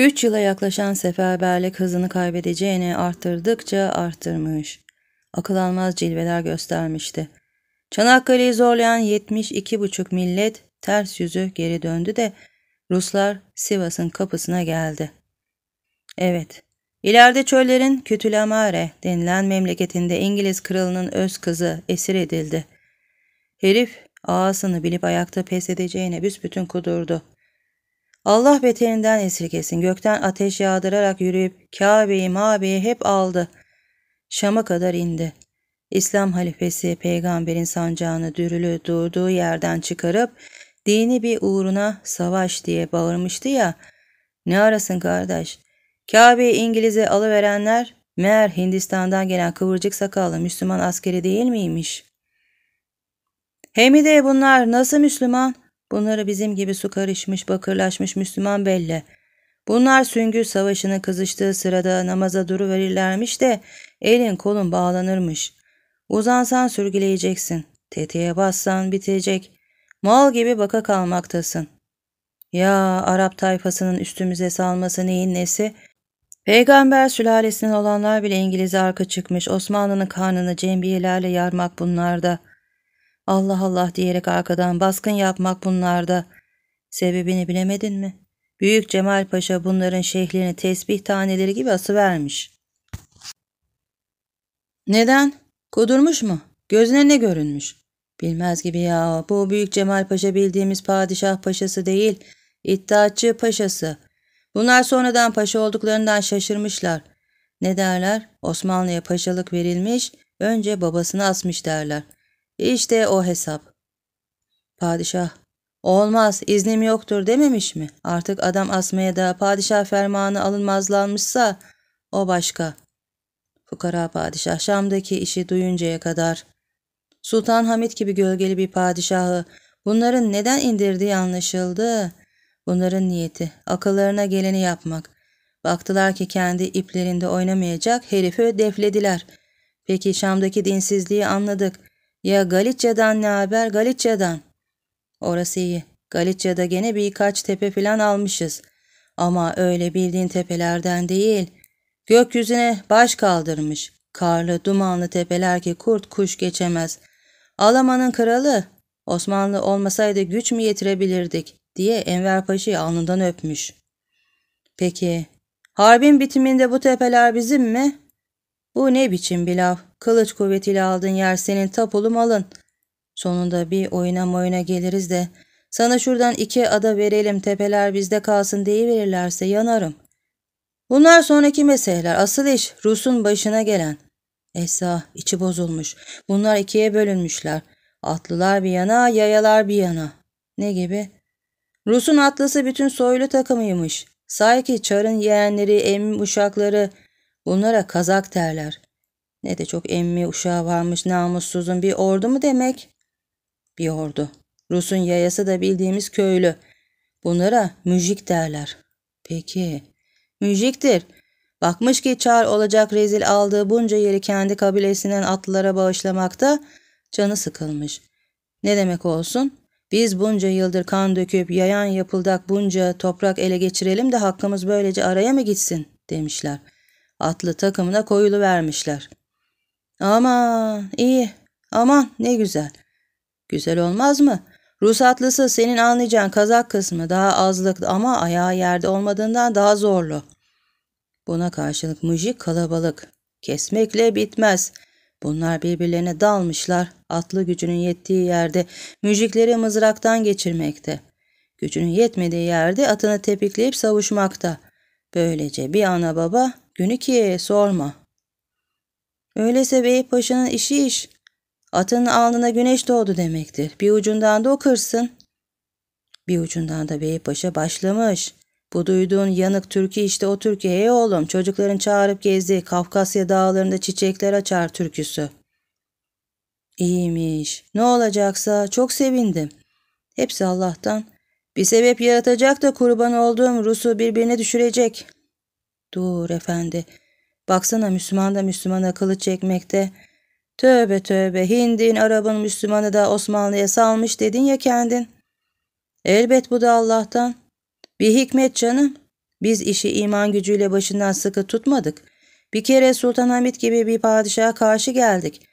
Üç yıla yaklaşan seferberlik hızını kaybedeceğini arttırdıkça arttırmış. Akıl almaz cilveler göstermişti. Çanakkale'yi zorlayan 72,5 millet ters yüzü geri döndü de Ruslar Sivas'ın kapısına geldi. Evet, ileride çöllerin Kütülemare denilen memleketinde İngiliz kralının öz kızı esir edildi. Herif ağasını bilip ayakta pes edeceğine büsbütün kudurdu. Allah beterinden esirgesin. Gökten ateş yağdırarak yürüyüp Kabe'yi Mabe'yi hep aldı. Şam'a kadar indi. İslam halifesi peygamberin sancağını dürülü durduğu yerden çıkarıp dini bir uğruna savaş diye bağırmıştı ya. Ne arasın kardeş? Kabe'yi İngiliz'e alıverenler meğer Hindistan'dan gelen kıvırcık sakallı Müslüman askeri değil miymiş? Hemide bunlar nasıl Müslüman? Bunları bizim gibi su karışmış, bakırlaşmış Müslüman belli. Bunlar süngü savaşının kızıştığı sırada namaza duru verirlermiş de elin kolun bağlanırmış. Uzansan sürgüleyeceksin. Tetiğe bassan bitecek. Mal gibi baka kalmaktasın. Ya Arap tayfasının üstümüze salması neyin nesi? Peygamber Sülalesinin olanlar bile İngiliz arka çıkmış. Osmanlı'nın karnını cembiyelerle yarmak bunlarda.'' Allah Allah diyerek arkadan baskın yapmak bunlarda. Sebebini bilemedin mi? Büyük Cemal Paşa bunların şeyhlerini tesbih taneleri gibi asıvermiş. Neden? Kudurmuş mu? Gözüne ne görünmüş? Bilmez gibi ya. Bu Büyük Cemal Paşa bildiğimiz padişah paşası değil, iddiatçı paşası. Bunlar sonradan paşa olduklarından şaşırmışlar. Ne derler? Osmanlı'ya paşalık verilmiş, önce babasını asmış derler.'' İşte o hesap. Padişah, olmaz iznim yoktur dememiş mi? Artık adam asmaya da padişah fermanı alınmazlanmışsa o başka. Fukara padişah Şam'daki işi duyuncaya kadar. Sultan Hamit gibi gölgeli bir padişahı bunların neden indirdiği anlaşıldı. Bunların niyeti akıllarına geleni yapmak. Baktılar ki kendi iplerinde oynamayacak herifi deflediler. Peki Şam'daki dinsizliği anladık. Ya Galicia'dan ne haber Galicia'dan? Orası iyi. Galicia'da gene birkaç tepe filan almışız. Ama öyle bildiğin tepelerden değil. Gökyüzüne baş kaldırmış. Karlı dumanlı tepeler ki kurt kuş geçemez. Alaman'ın kralı. Osmanlı olmasaydı güç mü yetirebilirdik diye Enver Paşa'yı alnından öpmüş. Peki, harbin bitiminde bu tepeler bizim mi? Bu ne biçim bir laf? Kılıç kuvvetiyle aldın yer senin tapulum alın. Sonunda bir oyuna moyuna geliriz de sana şuradan iki ada verelim tepeler bizde kalsın diye verirlerse yanarım. Bunlar sonraki meseleler. Asıl iş Rus'un başına gelen. Esa içi bozulmuş. Bunlar ikiye bölünmüşler. Atlılar bir yana, yayalar bir yana. Ne gibi? Rus'un atlısı bütün soylu takımıymış. Say ki Çar'ın yeğenleri, emim uşakları, Bunlara kazak derler. Ne de çok emmi uşağı varmış namussuzun bir ordu mu demek? Bir ordu. Rus'un yayası da bildiğimiz köylü. Bunlara müjik derler. Peki. Müjiktir. Bakmış ki çar olacak rezil aldığı bunca yeri kendi kabilesinden atlılara bağışlamakta canı sıkılmış. Ne demek olsun? Biz bunca yıldır kan döküp yayan yapıldak bunca toprak ele geçirelim de hakkımız böylece araya mı gitsin demişler.'' atlı takımına koyulu vermişler. Aman iyi, aman ne güzel. Güzel olmaz mı? Rus atlısı senin anlayacağın kazak kısmı daha azlık ama ayağı yerde olmadığından daha zorlu. Buna karşılık müjik kalabalık. Kesmekle bitmez. Bunlar birbirlerine dalmışlar. Atlı gücünün yettiği yerde müzikleri mızraktan geçirmekte. Gücünün yetmediği yerde atını tepikleyip savuşmakta. Böylece bir ana baba Dünüki'ye sorma. Öyleyse Bey işi iş. atın alnına güneş doğdu demektir. Bir ucundan da o Bir ucundan da Bey başlamış. Bu duyduğun yanık türkü işte o türkü. Hey oğlum çocukların çağırıp gezdiği Kafkasya dağlarında çiçekler açar türküsü. İyiymiş. Ne olacaksa çok sevindim. Hepsi Allah'tan. Bir sebep yaratacak da kurban olduğum Rus'u birbirine düşürecek.'' Dur efendi. Baksana Müslüman da Müslümana kılıç çekmekte. Tövbe tövbe Hind'in Arap'ın Müslümanı da Osmanlı'ya salmış dedin ya kendin. Elbet bu da Allah'tan. Bir hikmet canım. Biz işi iman gücüyle başından sıkı tutmadık. Bir kere Sultan Sultanahmet gibi bir padişaha karşı geldik.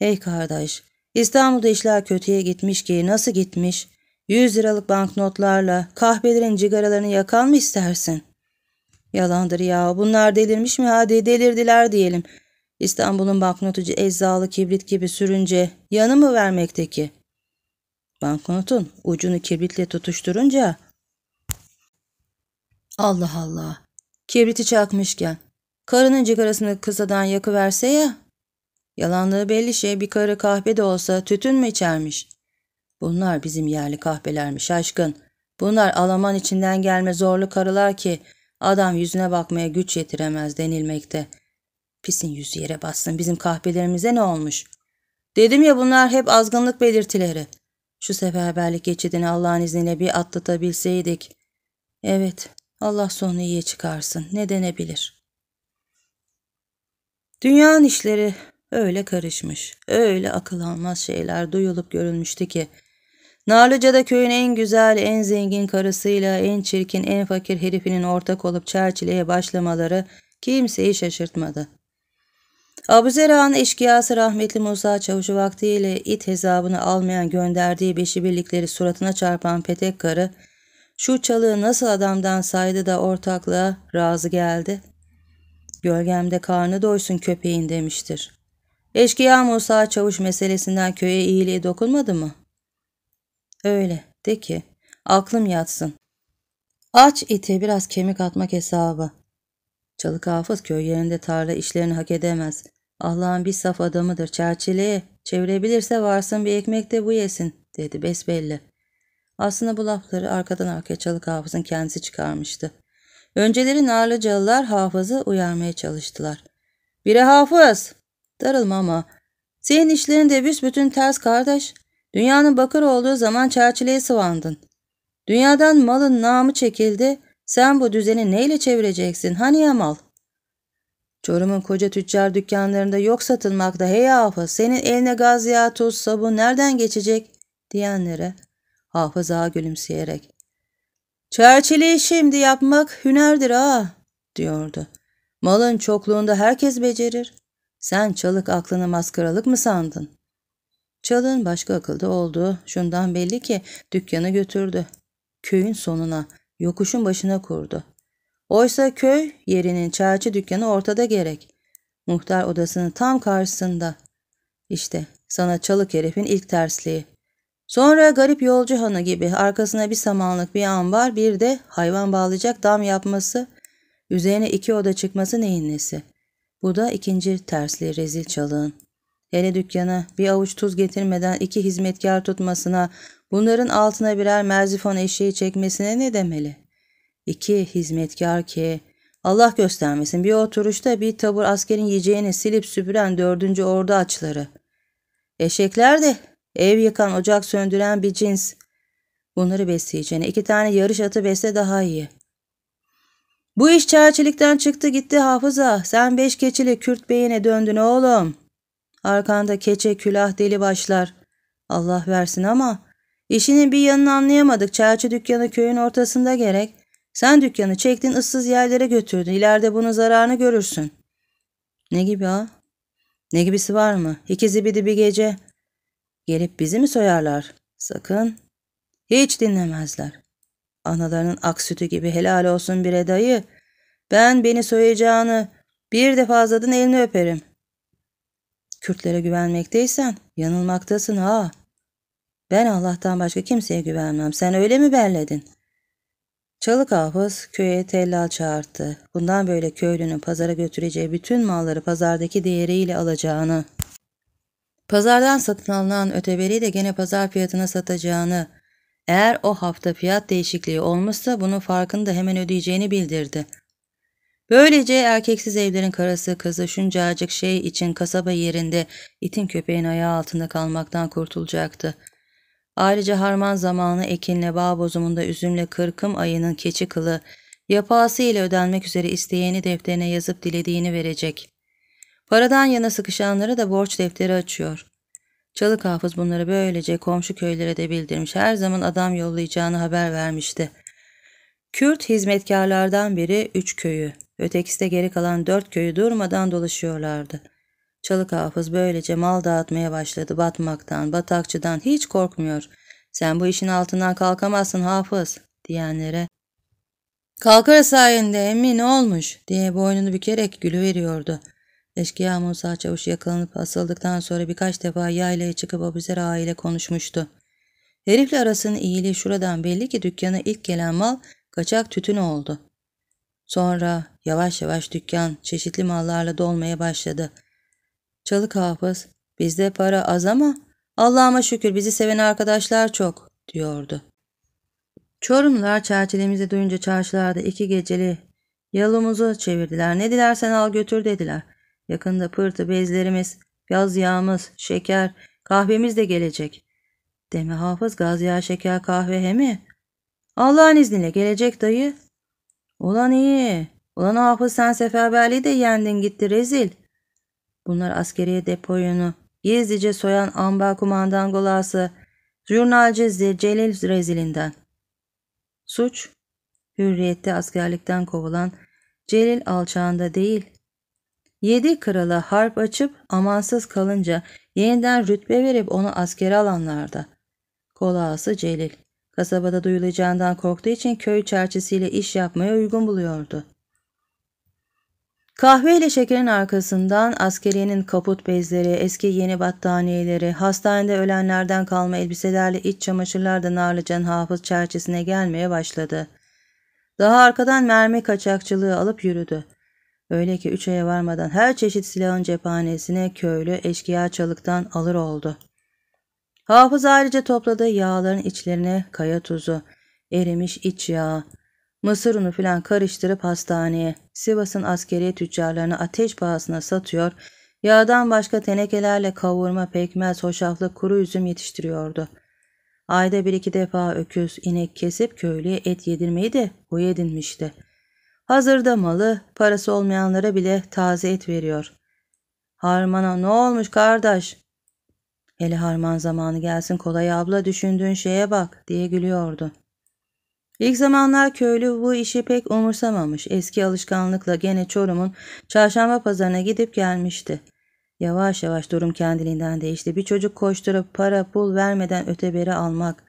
Ey kardeş, İstanbul'da işler kötüye gitmiş ki nasıl gitmiş? Yüz liralık banknotlarla kahvelerin cigaralarını yakan mı istersin? Yalandır ya bunlar delirmiş mi hadi delirdiler diyelim. İstanbul'un banknotucu eczalı kibrit gibi sürünce yanı mı vermekteki? Banknotun ucunu kibritle tutuşturunca Allah Allah kibriti çakmışken karının cigarasını kısadan yakıverse ya Yalanlığı belli şey bir karı kahve de olsa tütün mü içermiş? Bunlar bizim yerli kahvelermiş aşkın. Bunlar Alaman içinden gelme zorlu karılar ki Adam yüzüne bakmaya güç yetiremez denilmekte. Pisin yüzü yere bassın bizim kahvelerimize ne olmuş? Dedim ya bunlar hep azgınlık belirtileri. Şu seferberlik geçidini Allah'ın izniyle bir atlatabilseydik. Evet Allah sonu iyiye çıkarsın ne denebilir. Dünyanın işleri öyle karışmış, öyle akıl almaz şeyler duyulup görülmüştü ki Narlıca'da köyün en güzel, en zengin karısıyla en çirkin, en fakir herifinin ortak olup çerçileye başlamaları kimseyi şaşırtmadı. Abuzera'nın eşkıyası rahmetli Musa Çavuş'u vaktiyle it hesabını almayan gönderdiği beşi birlikleri suratına çarpan petek karı, şu çalığı nasıl adamdan saydı da ortaklığa razı geldi. Gölgemde karnı doysun köpeğin demiştir. Eşkıya Musa Çavuş meselesinden köye iyiliği dokunmadı mı? Öyle de ki aklım yatsın. Aç ite biraz kemik atmak hesabı. Çalık Hafız köy yerinde tarla işlerini hak edemez. Allah'ın bir saf adamıdır çerçiliği. Çevirebilirse varsın bir ekmek de bu yesin dedi besbelli. Aslında bu lafları arkadan arkaya Çalık Hafız'ın kendisi çıkarmıştı. Önceleri Narlıcalılar Hafız'ı uyarmaya çalıştılar. Bire Hafız! Darılma ama. Senin işlerin de büsbütün ters kardeş. Dünyanın bakır olduğu zaman çerçileye sıvandın. Dünyadan malın namı çekildi. Sen bu düzeni neyle çevireceksin? Hani ya mal? Çorum'un koca tüccar dükkanlarında yok satılmakta. Hey hafız senin eline gaz yağı tuz sabun nereden geçecek? Diyenlere hafız ağa gülümseyerek. Çerçiliği şimdi yapmak hünerdir ha diyordu. Malın çokluğunda herkes becerir. Sen çalık aklını maskaralık mı sandın? Çalın başka akılda oldu. Şundan belli ki dükkanı götürdü. Köyün sonuna, yokuşun başına kurdu. Oysa köy yerinin çerçi dükkanı ortada gerek. Muhtar odasının tam karşısında. İşte sana çalık herifin ilk tersliği. Sonra garip yolcu hanı gibi arkasına bir samanlık bir ambar bir de hayvan bağlayacak dam yapması. Üzerine iki oda çıkması neyin nesi? Bu da ikinci tersliği rezil çalığın. Hele dükkana bir avuç tuz getirmeden iki hizmetkar tutmasına, bunların altına birer merzifon eşeği çekmesine ne demeli? İki hizmetkar ki Allah göstermesin bir oturuşta bir tabur askerin yiyeceğini silip süpüren dördüncü ordu açları. Eşekler de ev yıkan ocak söndüren bir cins. Bunları besleyeceğine iki tane yarış atı besle daha iyi. Bu iş çerçilikten çıktı gitti hafıza. Sen beş keçili Kürt beyine döndün oğlum.'' Arkanda keçe külah deli başlar. Allah versin ama işinin bir yanını anlayamadık. Çerçi dükkanı köyün ortasında gerek. Sen dükkanı çektin ıssız yerlere götürdün. İleride bunun zararını görürsün. Ne gibi ha? Ne gibisi var mı? İki zibidi bir gece. Gelip bizi mi soyarlar? Sakın. Hiç dinlemezler. Analarının ak sütü gibi helal olsun bire dayı. Ben beni soyacağını bir de fazladan elini öperim. Kürtlere güvenmekteysen yanılmaktasın ha. Ben Allah'tan başka kimseye güvenmem. Sen öyle mi berledin? Çalık hafız köye tellal çağırttı. Bundan böyle köylünün pazara götüreceği bütün malları pazardaki değeriyle alacağını, pazardan satın alınan öteberi de gene pazar fiyatına satacağını, eğer o hafta fiyat değişikliği olmuşsa bunun farkını da hemen ödeyeceğini bildirdi. Böylece erkeksiz evlerin karası kızı şuncacık şey için kasaba yerinde itin köpeğin ayağı altında kalmaktan kurtulacaktı. Ayrıca harman zamanı ekinle bağ bozumunda üzümle kırkım ayının keçi kılı, yapası ile ödenmek üzere isteyeni defterine yazıp dilediğini verecek. Paradan yana sıkışanlara da borç defteri açıyor. Çalık hafız bunları böylece komşu köylere de bildirmiş her zaman adam yollayacağını haber vermişti.'' Kürt hizmetkarlardan biri üç köyü, ötekisi de geri kalan dört köyü durmadan dolaşıyorlardı. Çalık hafız böylece mal dağıtmaya başladı batmaktan, batakçıdan hiç korkmuyor. Sen bu işin altından kalkamazsın hafız diyenlere Kalkar sayende emin olmuş diye boynunu bükerek gülü veriyordu. Eşkıya Musa Çavuş yakalanıp asıldıktan sonra birkaç defa yaylaya çıkıp Abuzer Ağa ile konuşmuştu. Herifle arasının iyiliği şuradan belli ki dükkana ilk gelen mal kaçak tütün oldu. Sonra yavaş yavaş dükkan çeşitli mallarla dolmaya başladı. Çalık hafız, bizde para az ama Allah'ıma şükür bizi seven arkadaşlar çok diyordu. Çorumlar çerçevemizi duyunca çarşılarda iki geceli yalımızı çevirdiler. Ne dilersen al götür dediler. Yakında pırtı bezlerimiz, yaz yağımız, şeker, kahvemiz de gelecek. Deme hafız gaz yağ şeker kahve he mi? Allah'ın izniyle gelecek dayı. Ulan iyi. Ulan hafız sen seferberliği de yendin gitti rezil. Bunlar askeriye depoyunu gizlice soyan ambar golası, jurnalci Celil rezilinden. Suç hürriyette askerlikten kovulan Celil alçağında değil. Yedi krala harp açıp amansız kalınca yeniden rütbe verip onu askere alanlarda. Kolası Celil. Kasabada duyulacağından korktuğu için köy çerçesiyle iş yapmaya uygun buluyordu. Kahve ile şekerin arkasından askeriyenin kaput bezleri, eski yeni battaniyeleri, hastanede ölenlerden kalma elbiselerle iç çamaşırlar da Narlıcan hafız çerçesine gelmeye başladı. Daha arkadan mermi kaçakçılığı alıp yürüdü. Öyle ki üç aya varmadan her çeşit silahın cephanesine köylü eşkıya çalıktan alır oldu. Hafız ayrıca topladığı yağların içlerine kaya tuzu, erimiş iç yağı, mısır unu filan karıştırıp hastaneye, Sivas'ın askeri tüccarlarını ateş pahasına satıyor, yağdan başka tenekelerle kavurma, pekmez, hoşaflı, kuru üzüm yetiştiriyordu. Ayda bir iki defa öküz, inek kesip köylüye et yedirmeyi de huy edinmişti. Hazırda malı, parası olmayanlara bile taze et veriyor. Harmana ne olmuş kardeş Hele harman zamanı gelsin kolay abla düşündüğün şeye bak diye gülüyordu. İlk zamanlar köylü bu işi pek umursamamış. Eski alışkanlıkla gene Çorum'un çarşamba pazarına gidip gelmişti. Yavaş yavaş durum kendiliğinden değişti. Bir çocuk koşturup para pul vermeden öteberi almak.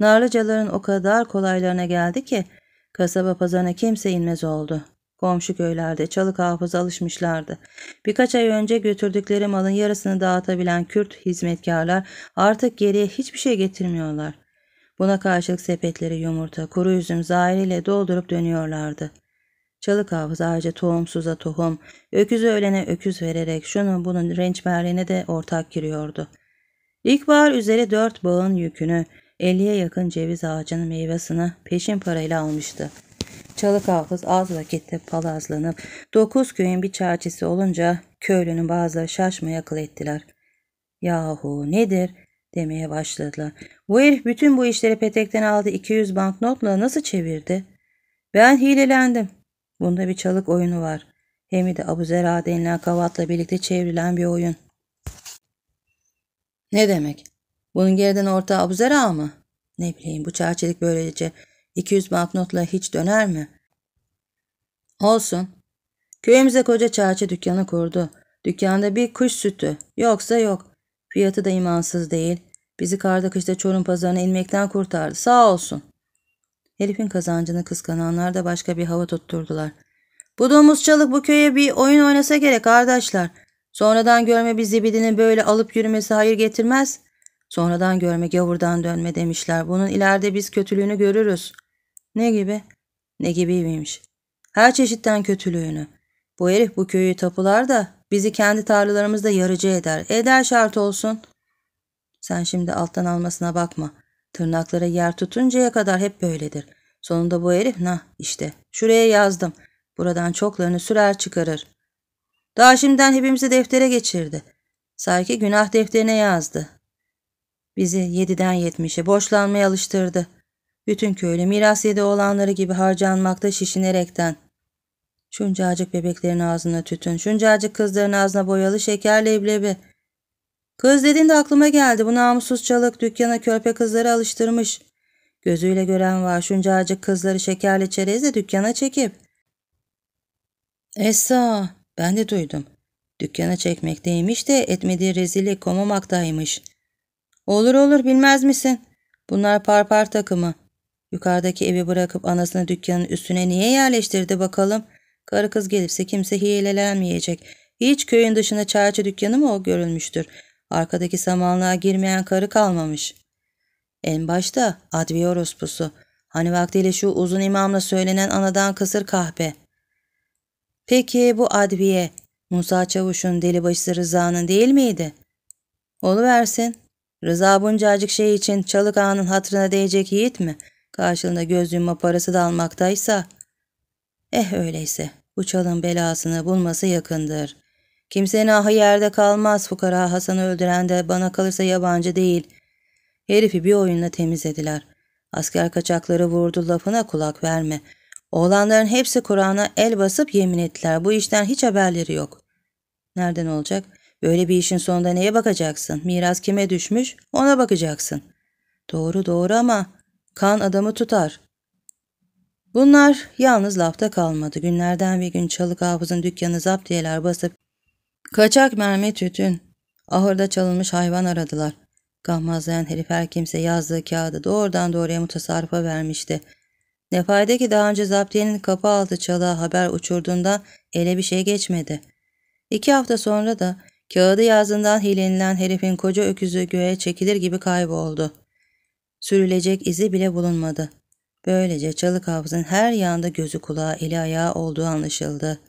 Narlıcaların o kadar kolaylarına geldi ki kasaba pazarına kimse inmez oldu. Komşu köylerde çalık hafıza alışmışlardı. Birkaç ay önce götürdükleri malın yarısını dağıtabilen Kürt hizmetkarlar artık geriye hiçbir şey getirmiyorlar. Buna karşılık sepetleri yumurta, kuru üzüm zahireyle doldurup dönüyorlardı. Çalık hafız ayrıca tohumsuza tohum, öküzü ölene öküz vererek şunun bunun rençberliğine de ortak giriyordu. İlkbahar üzeri dört bağın yükünü, elliye yakın ceviz ağacının meyvesini peşin parayla almıştı. Çalık hafız az vakitte palazlanıp dokuz köyün bir çarçisi olunca köylünün bazıları şaşmaya akıl ettiler. Yahu nedir demeye başladılar. Bu herif bütün bu işleri petekten aldı 200 banknotla nasıl çevirdi? Ben hilelendim. Bunda bir çalık oyunu var. Hem de Abu Zera denilen kavatla birlikte çevrilen bir oyun. Ne demek? Bunun geriden ortağı Abu Zera mı? Ne bileyim bu çerçelik böylece 200 banknotla hiç döner mi? Olsun. Köyümüze koca çerçe dükkanı kurdu. Dükkanda bir kuş sütü. Yoksa yok. Fiyatı da imansız değil. Bizi karda kışta Çorum pazarına inmekten kurtardı. Sağ olsun. Herifin kazancını kıskananlar da başka bir hava tutturdular. Bu domuz çalık bu köye bir oyun oynasa gerek arkadaşlar. Sonradan görme bir zibidini böyle alıp yürümesi hayır getirmez. Sonradan görme gavurdan dönme demişler. Bunun ileride biz kötülüğünü görürüz. Ne gibi? Ne gibiymiş? Her çeşitten kötülüğünü. Bu herif bu köyü tapular da bizi kendi tarlalarımızda yarıcı eder. Eder şart olsun. Sen şimdi alttan almasına bakma. Tırnaklara yer tutuncaya kadar hep böyledir. Sonunda bu herif nah işte şuraya yazdım. Buradan çoklarını sürer çıkarır. Daha şimdiden hepimizi deftere geçirdi. Sanki günah defterine yazdı. Bizi yediden yetmişe boşlanmaya alıştırdı. Bütün köylü miras yedi olanları gibi harcanmakta şişinerekten. Şuncacık bebeklerin ağzına tütün, şuncacık kızların ağzına boyalı şeker leblebi. Kız dediğinde aklıma geldi. Bu namussuz çalık dükkana körpe kızları alıştırmış. Gözüyle gören var. Şuncacık kızları şekerli çerezle dükkana çekip. Esa, ben de duydum. Dükkana çekmekteymiş de etmediği rezili komamaktaymış. Olur olur bilmez misin? Bunlar parpar takımı. Yukarıdaki evi bırakıp anasını dükkanın üstüne niye yerleştirdi bakalım? Karı kız gelirse kimse hilelenmeyecek. Hiç köyün dışına çarşı dükkanı mı o görülmüştür? Arkadaki samanlığa girmeyen karı kalmamış. En başta adviye orospusu. Hani vaktiyle şu uzun imamla söylenen anadan kısır kahpe. Peki bu adviye Musa Çavuş'un delibaşısı Rıza'nın değil miydi? Oluversin. Rıza buncacık şey için Çalık Ağa'nın hatırına değecek yiğit mi? karşılığında göz yumma parası da almaktaysa. Eh öyleyse bu çalın belasını bulması yakındır. Kimsenin ahı yerde kalmaz fukara Hasan'ı öldüren de bana kalırsa yabancı değil. Herifi bir oyunla temizlediler. Asker kaçakları vurdu lafına kulak verme. Oğlanların hepsi Kur'an'a el basıp yemin ettiler. Bu işten hiç haberleri yok. Nereden olacak? Böyle bir işin sonunda neye bakacaksın? Miras kime düşmüş? Ona bakacaksın. Doğru doğru ama Kan adamı tutar. Bunlar yalnız lafta kalmadı. Günlerden bir gün Çalık Hafız'ın dükkanı zaptiyeler basıp kaçak mermi tütün, ahırda çalınmış hayvan aradılar. Gammazlayan herif her kimse yazdığı kağıdı doğrudan doğruya mutasarrıfa vermişti. Ne fayda ki daha önce zaptiyenin kapı altı çalığa haber uçurduğunda ele bir şey geçmedi. İki hafta sonra da kağıdı yazından hilenilen herifin koca öküzü göğe çekilir gibi kayboldu. Sürülecek izi bile bulunmadı. Böylece çalı kabzın her yanda gözü kulağı eli ayağı olduğu anlaşıldı.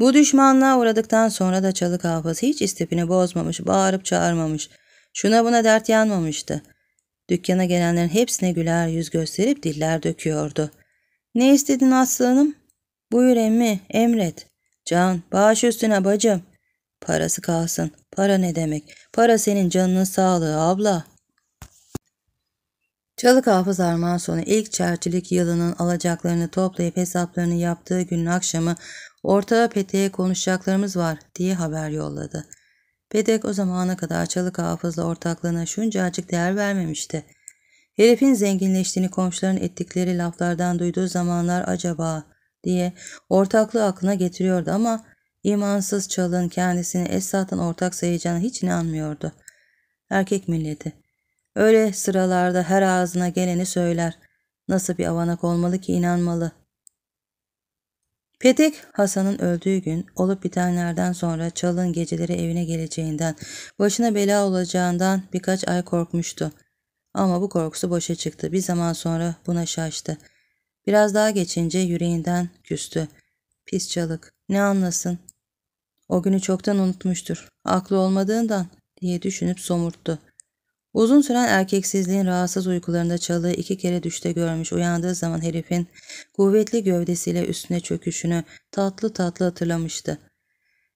Bu düşmanlığa uğradıktan sonra da çalı hafız hiç istifini bozmamış, bağırıp çağırmamış, şuna buna dert yanmamıştı. Dükkana gelenlerin hepsine güler yüz gösterip diller döküyordu. Ne istedin aslanım? Buyur emmi, emret. Can, bağış üstüne bacım. Parası kalsın. Para ne demek? Para senin canının sağlığı abla.'' Çalık Hafız Armağan sonu ilk çerçilik yılının alacaklarını toplayıp hesaplarını yaptığı günün akşamı ortağı Petek'e konuşacaklarımız var diye haber yolladı. Petek o zamana kadar Çalık Hafız'la ortaklığına şunca acık değer vermemişti. Herifin zenginleştiğini komşuların ettikleri laflardan duyduğu zamanlar acaba diye ortaklığı aklına getiriyordu ama imansız Çalık'ın kendisini esasen ortak sayacağına hiç inanmıyordu. Erkek milleti. Öyle sıralarda her ağzına geleni söyler. Nasıl bir avanak olmalı ki inanmalı. Petek Hasan'ın öldüğü gün olup bitenlerden sonra Çal'ın geceleri evine geleceğinden, başına bela olacağından birkaç ay korkmuştu. Ama bu korkusu boşa çıktı. Bir zaman sonra buna şaştı. Biraz daha geçince yüreğinden küstü. Pis çalık. Ne anlasın? O günü çoktan unutmuştur. Aklı olmadığından diye düşünüp somurttu. Uzun süren erkeksizliğin rahatsız uykularında çalığı iki kere düşte görmüş uyandığı zaman herifin kuvvetli gövdesiyle üstüne çöküşünü tatlı tatlı hatırlamıştı.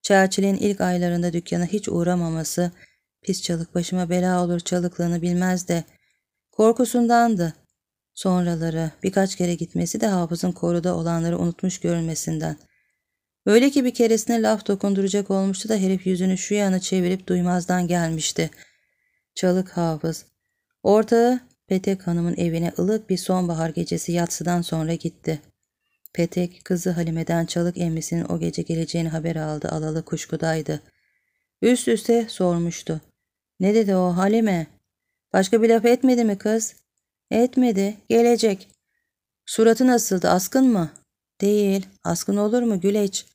Churchill'in ilk aylarında dükkana hiç uğramaması, pis çalık başıma bela olur çalıklığını bilmez de, korkusundandı. Sonraları birkaç kere gitmesi de hafızın koruda olanları unutmuş görünmesinden. Öyle ki bir keresine laf dokunduracak olmuştu da herif yüzünü şu yana çevirip duymazdan gelmişti.'' Çalık Hafız. Ortağı Petek Hanım'ın evine ılık bir sonbahar gecesi yatsıdan sonra gitti. Petek kızı Halime'den Çalık emmisinin o gece geleceğini haber aldı alalı kuşkudaydı. Üst üste sormuştu. Ne dedi o Halime? Başka bir laf etmedi mi kız? Etmedi. Gelecek. Suratı nasıldı? Askın mı? Değil. Askın olur mu Güleç?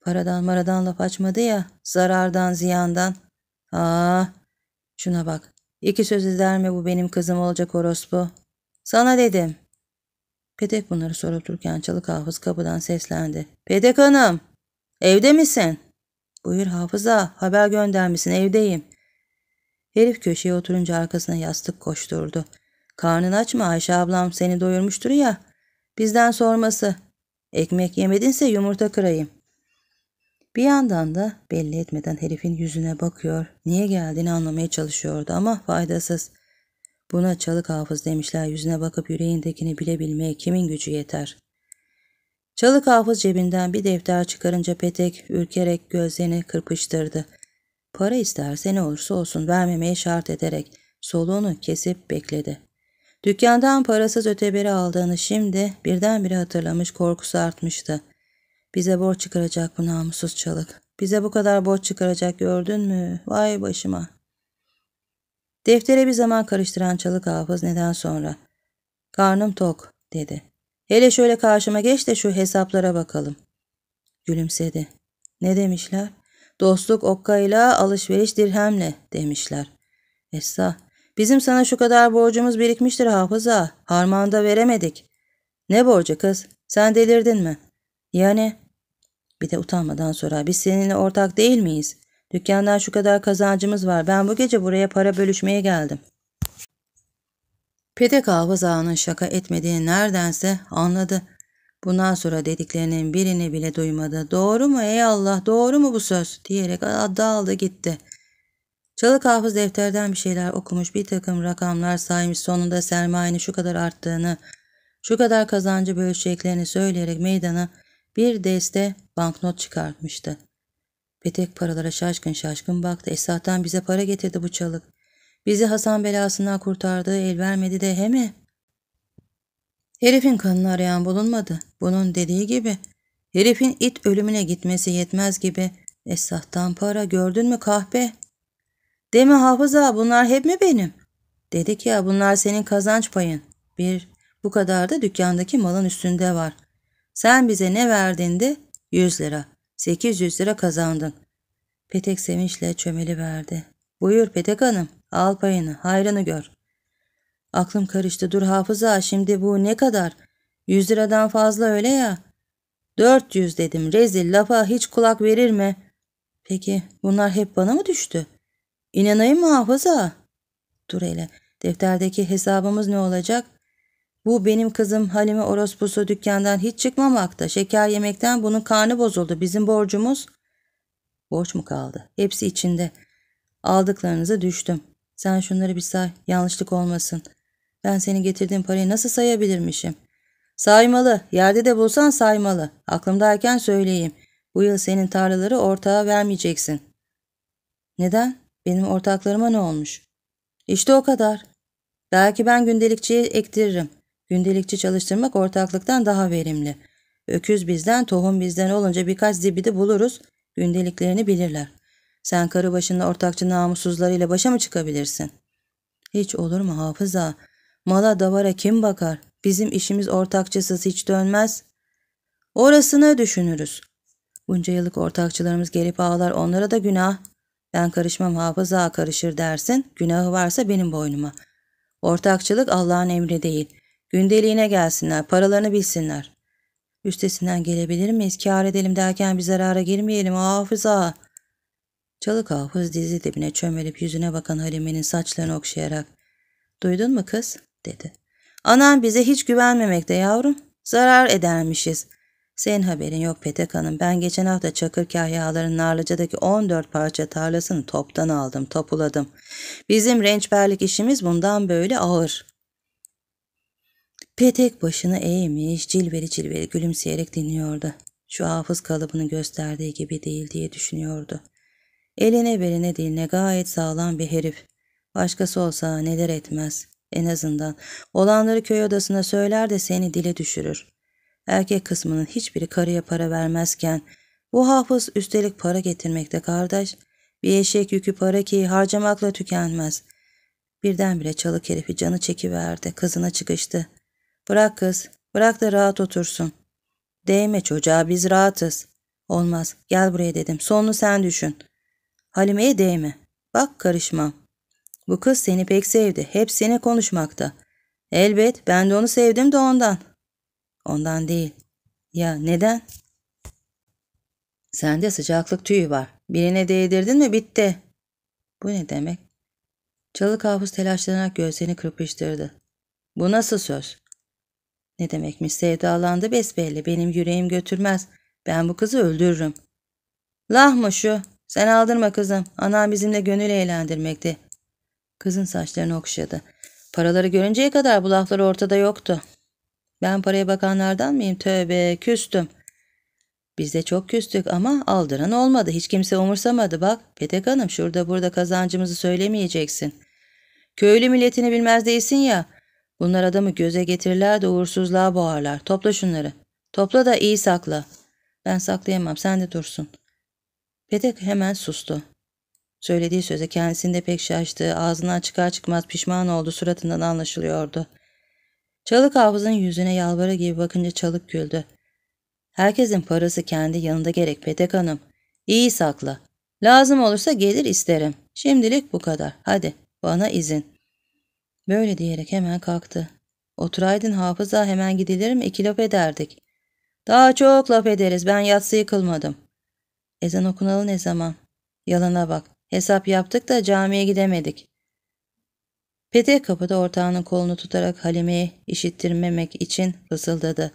Paradan maradan laf açmadı ya. Zarardan, ziyandan. Aa, Şuna bak. İki söz eder mi bu benim kızım olacak orospu? Sana dedim. Pedek bunları sorup dururken çalık hafız kapıdan seslendi. Pedek hanım, evde misin? Buyur hafıza, haber göndermişsin, evdeyim. Herif köşeye oturunca arkasına yastık koşturdu. Karnın açma Ayşe ablam seni doyurmuştur ya. Bizden sorması. Ekmek yemedinse yumurta kırayım. Bir yandan da belli etmeden herifin yüzüne bakıyor, niye geldiğini anlamaya çalışıyordu ama faydasız. Buna çalık hafız demişler yüzüne bakıp yüreğindekini bilebilmeye kimin gücü yeter. Çalık hafız cebinden bir defter çıkarınca Petek ürkerek gözlerini kırpıştırdı. Para isterse ne olursa olsun vermemeye şart ederek soluğunu kesip bekledi. Dükkandan parasız öteberi aldığını şimdi birdenbire hatırlamış korkusu artmıştı. Bize borç çıkaracak bu namussuz çalık. Bize bu kadar borç çıkaracak gördün mü? Vay başıma. Deftere bir zaman karıştıran çalık hafız neden sonra. Karnım tok dedi. Hele şöyle karşıma geç de şu hesaplara bakalım. Gülümsedi. Ne demişler? Dostluk okkayla, alışveriş dirhemle demişler. Esra, bizim sana şu kadar borcumuz birikmiştir hafıza. Harmanda veremedik. Ne borcu kız? Sen delirdin mi? Yani bir de utanmadan sonra biz seninle ortak değil miyiz? Dükkandan şu kadar kazancımız var. Ben bu gece buraya para bölüşmeye geldim. Pedek Hafız Ağa'nın şaka etmediğini neredense anladı. Bundan sonra dediklerinin birini bile duymadı. Doğru mu ey Allah doğru mu bu söz diyerek aldı gitti. Çalık Hafız defterden bir şeyler okumuş bir takım rakamlar saymış sonunda sermayenin şu kadar arttığını, şu kadar kazancı bölüşeceklerini söyleyerek meydana bir deste banknot çıkartmıştı. Petek paralara şaşkın şaşkın baktı. Esat'tan bize para getirdi bu çalık. Bizi Hasan belasından kurtardığı el vermedi de he mi? Herifin kanını arayan bulunmadı. Bunun dediği gibi. Herifin it ölümüne gitmesi yetmez gibi. Esat'tan para gördün mü kahpe? Deme hafıza bunlar hep mi benim? Dedik ya bunlar senin kazanç payın. Bir, bu kadar da dükkandaki malın üstünde var. Sen bize ne verdindi? 100 lira. 800 lira kazandın. Petek sevinçle çömeli verdi. Buyur Petek Hanım. Al payını. Hayrını gör. Aklım karıştı. Dur hafıza. Şimdi bu ne kadar? 100 liradan fazla öyle ya. 400 dedim. Rezil lafa hiç kulak verir mi? Peki bunlar hep bana mı düştü? İnanayım mı hafıza? Dur hele. Defterdeki hesabımız ne olacak? Bu benim kızım Halime orospusu dükkandan hiç çıkmamakta. Şeker yemekten bunun karnı bozuldu. Bizim borcumuz... Borç mu kaldı? Hepsi içinde. Aldıklarınızı düştüm. Sen şunları bir say. Yanlışlık olmasın. Ben seni getirdiğim parayı nasıl sayabilirmişim? Saymalı. Yerde de bulsan saymalı. Aklımdayken söyleyeyim. Bu yıl senin tarlaları ortağa vermeyeceksin. Neden? Benim ortaklarıma ne olmuş? İşte o kadar. Belki ben gündelikçiye ektiririm. Gündelikçi çalıştırmak ortaklıktan daha verimli. Öküz bizden, tohum bizden olunca birkaç zibidi buluruz, gündeliklerini bilirler. Sen karı başında ortakçı namussuzlarıyla başa mı çıkabilirsin? Hiç olur mu hafıza? Mala davara kim bakar? Bizim işimiz ortakçısız hiç dönmez. Orasını düşünürüz. Bunca yıllık ortakçılarımız gelip ağlar onlara da günah. Ben karışmam hafıza karışır dersin. Günahı varsa benim boynuma. Ortakçılık Allah'ın emri değil. Gündeliğine gelsinler, paralarını bilsinler. Üstesinden gelebilir miyiz? Kâr edelim derken bir zarara girmeyelim hafıza. Çalık hafız dizi dibine çömelip yüzüne bakan Halime'nin saçlarını okşayarak ''Duydun mu kız?'' dedi. ''Anam bize hiç güvenmemekte yavrum. Zarar edermişiz.'' Senin haberin yok Petek Hanım. Ben geçen hafta Çakır Kahyalar'ın Narlıca'daki 14 parça tarlasını toptan aldım, tapuladım. Bizim rençberlik işimiz bundan böyle ağır. Petek başını eğmiş, cilveli cilveli gülümseyerek dinliyordu. Şu hafız kalıbını gösterdiği gibi değil diye düşünüyordu. Eline beline diline gayet sağlam bir herif. Başkası olsa neler etmez. En azından olanları köy odasına söyler de seni dile düşürür. Erkek kısmının hiçbiri karıya para vermezken bu hafız üstelik para getirmekte kardeş. Bir eşek yükü para ki harcamakla tükenmez. Birdenbire çalık herifi canı çekiverdi. Kızına çıkıştı. Bırak kız, bırak da rahat otursun. Değme çocuğa biz rahatız. Olmaz gel buraya dedim sonunu sen düşün. Halime'ye değme. Bak karışmam. Bu kız seni pek sevdi. Hep seni konuşmakta. Elbet ben de onu sevdim de ondan. Ondan değil. Ya neden? Sende sıcaklık tüyü var. Birine değdirdin mi bitti. Bu ne demek? Çalı kafus telaşlanarak gözlerini kırpıştırdı. Bu nasıl söz? Ne demekmiş sevdalandı besbelli benim yüreğim götürmez. Ben bu kızı öldürürüm. Lah mı şu? Sen aldırma kızım. Anam bizimle gönül eğlendirmekti. Kızın saçlarını okşadı. Paraları görünceye kadar bu laflar ortada yoktu. Ben paraya bakanlardan mıyım? Tövbe küstüm. Biz de çok küstük ama aldıran olmadı. Hiç kimse umursamadı. Bak Petek Hanım şurada burada kazancımızı söylemeyeceksin. Köylü milletini bilmez değilsin ya. Bunlar adamı göze getirirler de uğursuzluğa boğarlar. Topla şunları. Topla da iyi sakla. Ben saklayamam sen de dursun. Petek hemen sustu. Söylediği söze kendisinde pek şaştı. ağzından çıkar çıkmaz pişman oldu. suratından anlaşılıyordu. Çalık hafızın yüzüne yalvara gibi bakınca çalık güldü. Herkesin parası kendi yanında gerek Petek Hanım. İyi sakla. Lazım olursa gelir isterim. Şimdilik bu kadar. Hadi bana izin. Böyle diyerek hemen kalktı. Oturaydın hafıza hemen gidilir mi? İki laf ederdik. Daha çok laf ederiz. Ben yatsı yıkılmadım. Ezan okunalı ne zaman? Yalana bak. Hesap yaptık da camiye gidemedik. Pete kapıda ortağının kolunu tutarak Halime'yi işittirmemek için fısıldadı.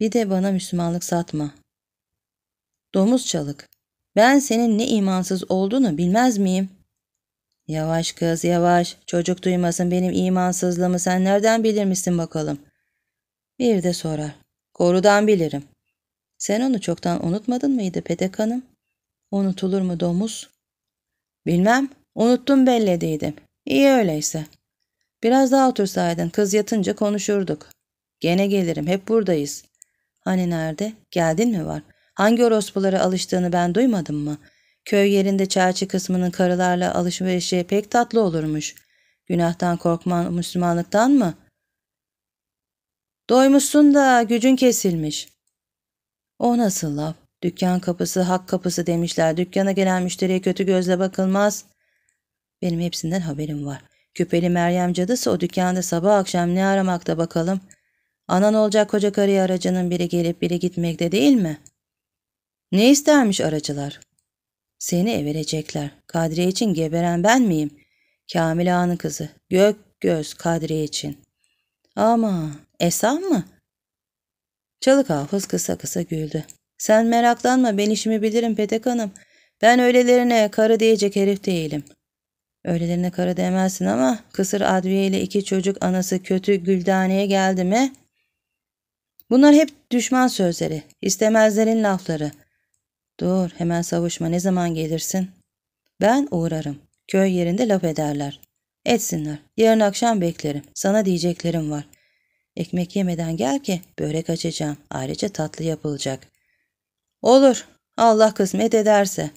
Bir de bana Müslümanlık satma. Domuz çalık. Ben senin ne imansız olduğunu bilmez miyim?'' Yavaş kız yavaş. Çocuk duymasın benim imansızlığımı sen nereden bilir misin bakalım? Bir de sorar. Korudan bilirim. Sen onu çoktan unutmadın mıydı Pedek Hanım? Unutulur mu domuz? Bilmem. Unuttum belli bellediydim. İyi öyleyse. Biraz daha otursaydın kız yatınca konuşurduk. Gene gelirim hep buradayız. Hani nerede? Geldin mi var? Hangi orospulara alıştığını ben duymadım mı? Köy yerinde çerçi kısmının karılarla alışverişi pek tatlı olurmuş. Günahtan korkman Müslümanlıktan mı? Doymuşsun da gücün kesilmiş. O nasıl laf? Dükkan kapısı, hak kapısı demişler. Dükkana gelen müşteriye kötü gözle bakılmaz. Benim hepsinden haberim var. Küpeli Meryem cadısı o dükkanda sabah akşam ne aramakta bakalım. Anan olacak koca karıya aracının biri gelip biri gitmekte değil mi? Ne istermiş aracılar? Seni evirecekler. Kadriye için geberen ben miyim? Kamil Ağa'nın kızı. Gök göz Kadriye için. Ama Esam mı? Çalık hafız kısa kısa güldü. Sen meraklanma ben işimi bilirim Petek Hanım. Ben öylelerine karı diyecek herif değilim. Öylelerine karı demezsin ama kısır adviye ile iki çocuk anası kötü güldaneye geldi mi? Bunlar hep düşman sözleri, istemezlerin lafları. Dur hemen savuşma ne zaman gelirsin? Ben uğrarım. Köy yerinde laf ederler. Etsinler. Yarın akşam beklerim. Sana diyeceklerim var. Ekmek yemeden gel ki börek açacağım. Ayrıca tatlı yapılacak. Olur. Allah kısmet ederse.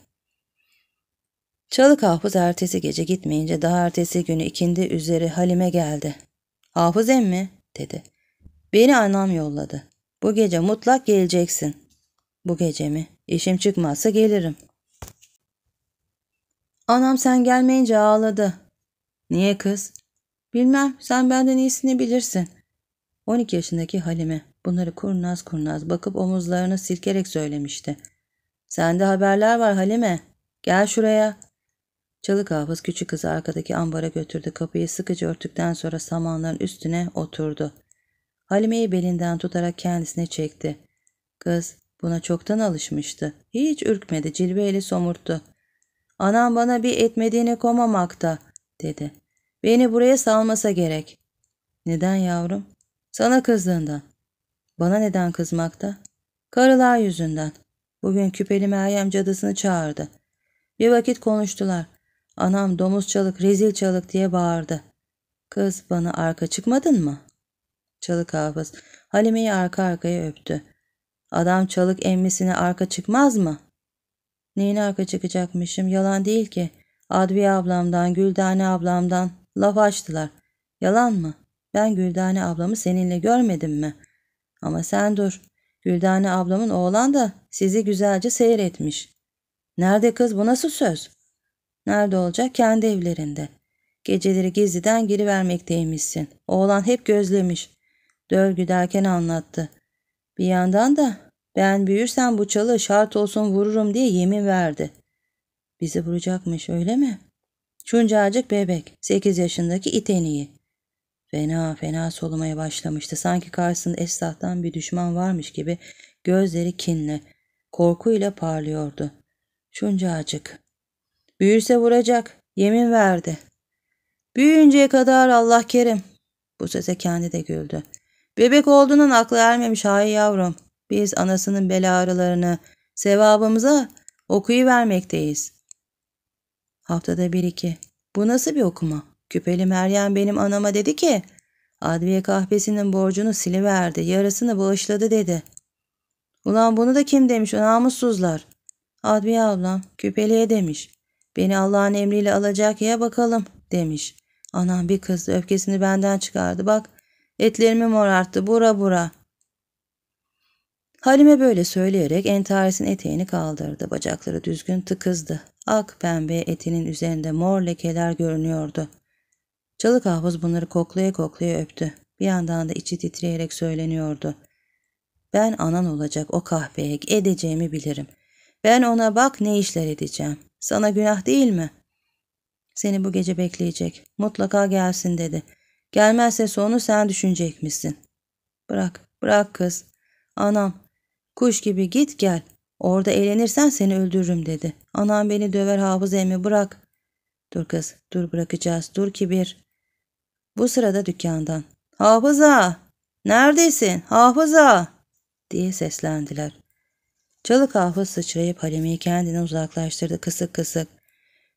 Çalık Hafız ertesi gece gitmeyince daha ertesi günü ikindi üzeri Halime geldi. Hafız emmi dedi. Beni anam yolladı. Bu gece mutlak geleceksin. Bu gece mi? İşim çıkmazsa gelirim. Anam sen gelmeyince ağladı. Niye kız? Bilmem sen benden iyisini bilirsin. 12 yaşındaki Halime bunları kurnaz kurnaz bakıp omuzlarını silkerek söylemişti. Sende haberler var Halime. Gel şuraya. Çalık hafız küçük kızı arkadaki ambara götürdü. Kapıyı sıkıca örtükten sonra samanların üstüne oturdu. Halime'yi belinden tutarak kendisine çekti. Kız Buna çoktan alışmıştı. Hiç ürkmedi, cilveyle somurttu. Anam bana bir etmediğini komamakta, dedi. Beni buraya salmasa gerek. Neden yavrum? Sana kızdığından. Bana neden kızmakta? Karılar yüzünden. Bugün küpeli Meryem cadısını çağırdı. Bir vakit konuştular. Anam domuz çalık, rezil çalık diye bağırdı. Kız bana arka çıkmadın mı? Çalık hafız. Halime'yi arka arkaya öptü. Adam çalık emmesine arka çıkmaz mı? Neyine arka çıkacakmışım? Yalan değil ki. Adviye ablamdan, Güldane ablamdan laf açtılar. Yalan mı? Ben Güldane ablamı seninle görmedim mi? Ama sen dur. Güldane ablamın oğlan da sizi güzelce seyretmiş. Nerede kız bu nasıl söz? Nerede olacak? Kendi evlerinde. Geceleri gizliden girivermekteymişsin. Oğlan hep gözlemiş. Döl derken anlattı. Bir yandan da ben büyürsen bu çalı şart olsun vururum diye yemin verdi. Bizi vuracakmış öyle mi? Şuncacık bebek, sekiz yaşındaki iteniği. Fena fena solumaya başlamıştı. Sanki karşısında esnaftan bir düşman varmış gibi gözleri kinli, korkuyla parlıyordu. Şuncacık. Büyürse vuracak, yemin verdi. Büyüyünceye kadar Allah kerim. Bu sese kendi de güldü. Bebek olduğunun aklı ermemiş hay yavrum. Biz anasının bel ağrılarını sevabımıza okuyuvermekteyiz. Haftada bir iki. Bu nasıl bir okuma? Küpeli Meryem benim anama dedi ki, Adviye kahvesinin borcunu siliverdi, yarısını bağışladı dedi. Ulan bunu da kim demiş o namussuzlar? Adviye ablam küpeliye demiş. Beni Allah'ın emriyle alacak ya bakalım demiş. Anam bir kızdı öfkesini benden çıkardı bak. Etlerimi morarttı bura bura. Halime böyle söyleyerek entaresin eteğini kaldırdı. Bacakları düzgün tıkızdı. Ak pembe etinin üzerinde mor lekeler görünüyordu. Çalı kahvuz bunları koklaya koklaya öptü. Bir yandan da içi titreyerek söyleniyordu. Ben anan olacak o kahveye edeceğimi bilirim. Ben ona bak ne işler edeceğim. Sana günah değil mi? Seni bu gece bekleyecek. Mutlaka gelsin dedi. Gelmezse sonu sen düşünecek misin? Bırak, bırak kız. Anam, Kuş gibi git gel. Orada eğlenirsen seni öldürürüm dedi. Anam beni döver hafız emmi bırak. Dur kız dur bırakacağız dur kibir. Bu sırada dükkandan. Hafıza neredesin hafıza diye seslendiler. Çalık hafız sıçrayıp Halime'yi kendine uzaklaştırdı kısık kısık.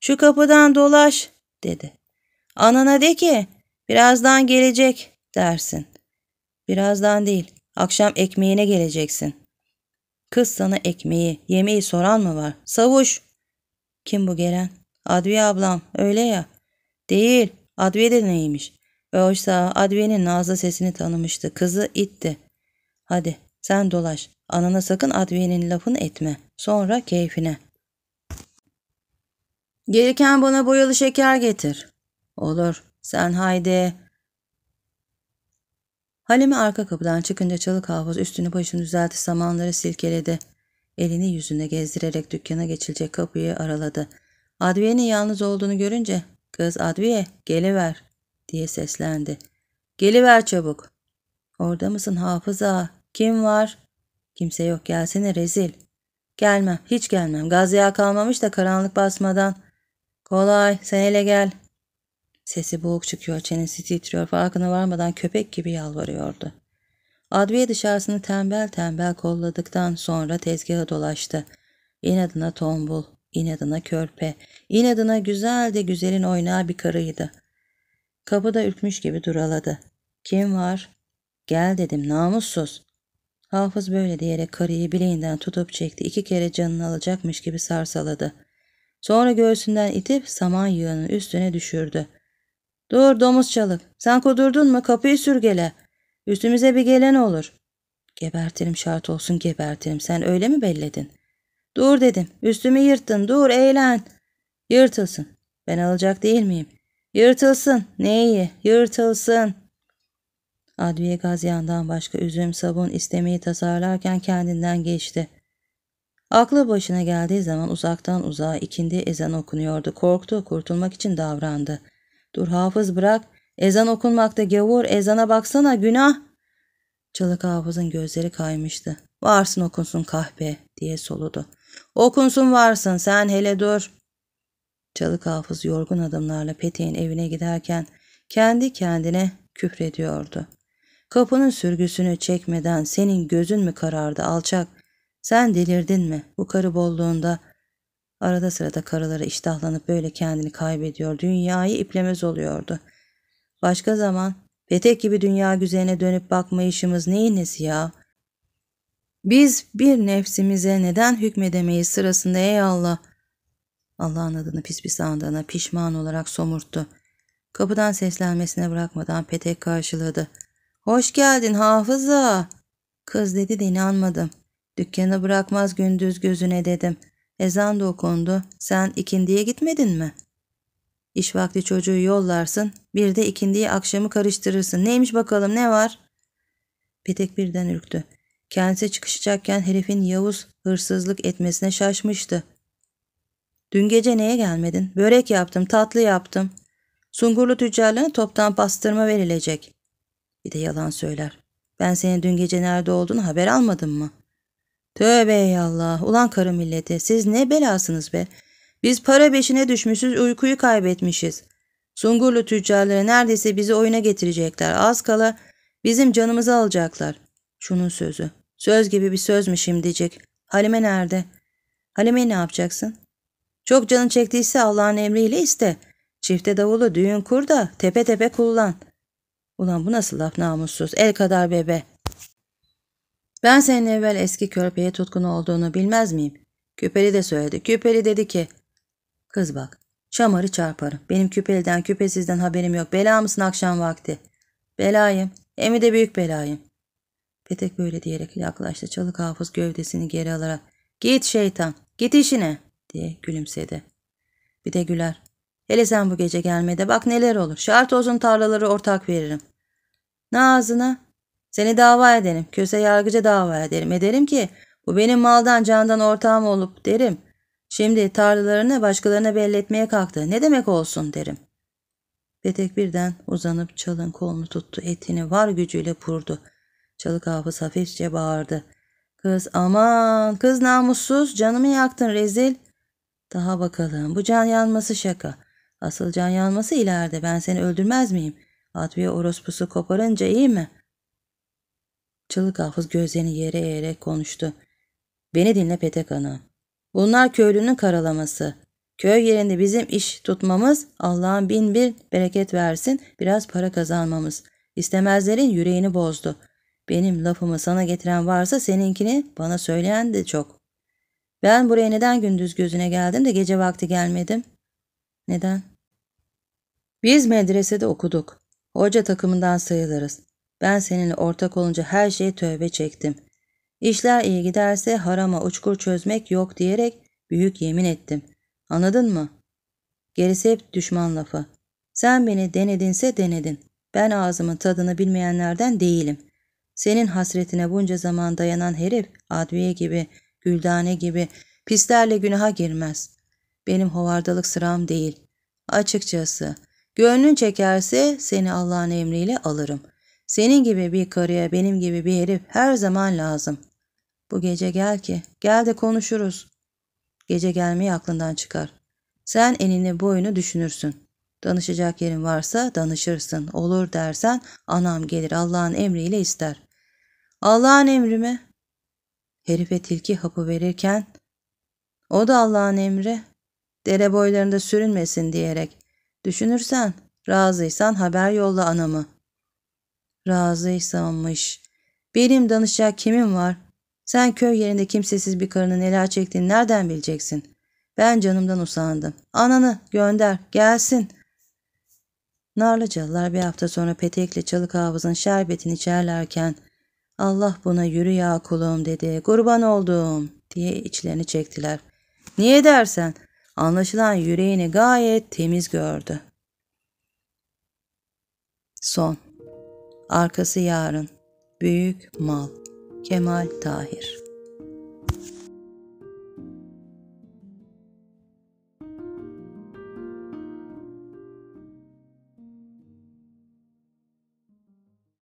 Şu kapıdan dolaş dedi. Anana de ki birazdan gelecek dersin. Birazdan değil akşam ekmeğine geleceksin Kız sana ekmeği, yemeği soran mı var? Savuş! Kim bu gelen? Adviye ablam, öyle ya. Değil, Adviye de neymiş? Ve oysa Adviye'nin Nazlı sesini tanımıştı. Kızı itti. Hadi sen dolaş. Anana sakın Adviye'nin lafını etme. Sonra keyfine. Gelirken bana boyalı şeker getir. Olur. Sen haydi. Halime arka kapıdan çıkınca çalı hafız üstünü başını düzeltti samanları silkeledi. Elini yüzüne gezdirerek dükkana geçilecek kapıyı araladı. Adviye'nin yalnız olduğunu görünce ''Kız Adviye geliver'' diye seslendi. ''Geliver çabuk.'' ''Orada mısın hafız Kim var?'' ''Kimse yok gelsene rezil.'' ''Gelmem hiç gelmem. Gaz yağı kalmamış da karanlık basmadan.'' ''Kolay sen hele gel.'' Sesi boğuk çıkıyor, çenesi titriyor, farkına varmadan köpek gibi yalvarıyordu. Adviye dışarısını tembel tembel kolladıktan sonra tezgaha dolaştı. İnadına tombul, inadına körpe, inadına güzel de güzelin oynağı bir karıydı. Kapıda ürkmüş gibi duraladı. Kim var? Gel dedim namussuz. Hafız böyle diyerek karıyı bileğinden tutup çekti. İki kere canını alacakmış gibi sarsaladı. Sonra göğsünden itip saman yığının üstüne düşürdü. Dur domuz çalık. Sen kudurdun mu kapıyı sürgele. Üstümüze bir gelen olur. Gebertirim şart olsun gebertirim. Sen öyle mi belledin? Dur dedim. Üstümü yırttın. Dur eğlen. Yırtılsın. Ben alacak değil miyim? Yırtılsın. Neyi? Yırtılsın. Adviye Gazyan'dan başka üzüm sabun istemeyi tasarlarken kendinden geçti. Aklı başına geldiği zaman uzaktan uzağa ikindi ezan okunuyordu. Korktu, kurtulmak için davrandı.'' Dur hafız bırak. Ezan okunmakta gavur. Ezana baksana günah. Çalık hafızın gözleri kaymıştı. Varsın okunsun kahpe diye soludu. Okunsun varsın sen hele dur. Çalık hafız yorgun adımlarla peteğin evine giderken kendi kendine küfrediyordu. Kapının sürgüsünü çekmeden senin gözün mü karardı alçak? Sen delirdin mi bu karı bolluğunda Arada sırada karıları iştahlanıp böyle kendini kaybediyor, dünyayı iplemez oluyordu. Başka zaman petek gibi dünya güzeline dönüp bakma işimiz neyin nesi ya? Biz bir nefsimize neden hükmedemeyiz sırasında ey Allah? Allah'ın adını pis pis andığına pişman olarak somurttu. Kapıdan seslenmesine bırakmadan petek karşıladı. Hoş geldin hafıza. Kız dedi de inanmadım. Dükkanı bırakmaz gündüz gözüne dedim.'' Ezan da okundu. Sen ikindiye gitmedin mi? İş vakti çocuğu yollarsın. Bir de ikindiye akşamı karıştırırsın. Neymiş bakalım ne var? Petek birden ürktü. Kendisi çıkışacakken herifin Yavuz hırsızlık etmesine şaşmıştı. Dün gece neye gelmedin? Börek yaptım, tatlı yaptım. Sungurlu tüccarlarına toptan pastırma verilecek. Bir de yalan söyler. Ben senin dün gece nerede olduğunu haber almadım mı? Tövbe ey Allah. Ulan karı milleti siz ne belasınız be. Biz para beşine düşmüşüz uykuyu kaybetmişiz. Sungurlu tüccarları neredeyse bizi oyuna getirecekler. Az kala bizim canımızı alacaklar. Şunun sözü. Söz gibi bir söz mü şimdicik? Halime nerede? Halime ne yapacaksın? Çok canın çektiyse Allah'ın emriyle iste. Çifte davulu düğün kur da tepe tepe kullan. Ulan bu nasıl laf namussuz? El kadar bebe. Ben senin evvel eski körpeye tutkun olduğunu bilmez miyim? Küpeli de söyledi. Küpeli dedi ki. Kız bak. Çamarı çarparım. Benim küpeliden küpesizden haberim yok. Bela mısın akşam vakti? Belayım. Emi de büyük belayım. Petek böyle diyerek yaklaştı. Çalık hafız gövdesini geri alarak. Git şeytan. Git işine. Diye gülümsedi. Bir de güler. Hele sen bu gece gelmede bak neler olur. Şart olsun tarlaları ortak veririm. Ne ağzına seni dava ederim. Köse yargıcı dava ederim. Ederim ki bu benim maldan candan ortağım olup derim. Şimdi tarlalarını başkalarına belli etmeye kalktı. Ne demek olsun derim. Petek birden uzanıp çalın kolunu tuttu. Etini var gücüyle vurdu. Çalık hafız hafifçe bağırdı. Kız aman kız namussuz canımı yaktın rezil. Daha bakalım bu can yanması şaka. Asıl can yanması ileride ben seni öldürmez miyim? Atviye orospusu koparınca iyi mi?'' Çığlık hafız gözlerini yere eğerek konuştu. Beni dinle Petek Ana. Bunlar köylünün karalaması. Köy yerinde bizim iş tutmamız, Allah'ın bin bir bereket versin, biraz para kazanmamız. İstemezlerin yüreğini bozdu. Benim lafımı sana getiren varsa seninkini bana söyleyen de çok. Ben buraya neden gündüz gözüne geldim de gece vakti gelmedim? Neden? Biz medresede okuduk. Hoca takımından sayılırız. Ben seninle ortak olunca her şeye tövbe çektim. İşler iyi giderse harama uçkur çözmek yok diyerek büyük yemin ettim. Anladın mı? Gerisi hep düşman lafı. Sen beni denedinse denedin. Ben ağzımın tadını bilmeyenlerden değilim. Senin hasretine bunca zaman dayanan herif adviye gibi, güldane gibi pislerle günaha girmez. Benim hovardalık sıram değil. Açıkçası gönlün çekerse seni Allah'ın emriyle alırım.'' Senin gibi bir karıya benim gibi bir herif her zaman lazım. Bu gece gel ki, gel de konuşuruz. Gece gelmeyi aklından çıkar. Sen enini boyunu düşünürsün. Danışacak yerin varsa danışırsın. Olur dersen anam gelir Allah'ın emriyle ister. Allah'ın emri mi? Herife tilki hapı verirken o da Allah'ın emri. Dere boylarında sürünmesin diyerek. Düşünürsen, razıysan haber yolla anamı.'' razıysamış. Benim danışacak kimim var? Sen köy yerinde kimsesiz bir karını neler çektiğini nereden bileceksin? Ben canımdan usandım. Ananı gönder gelsin. Narlıcalılar bir hafta sonra petekle çalık havuzun şerbetini içerlerken Allah buna yürü ya kulum dedi. Kurban oldum diye içlerini çektiler. Niye dersen anlaşılan yüreğini gayet temiz gördü. Son Arkası yarın. Büyük mal. Kemal Tahir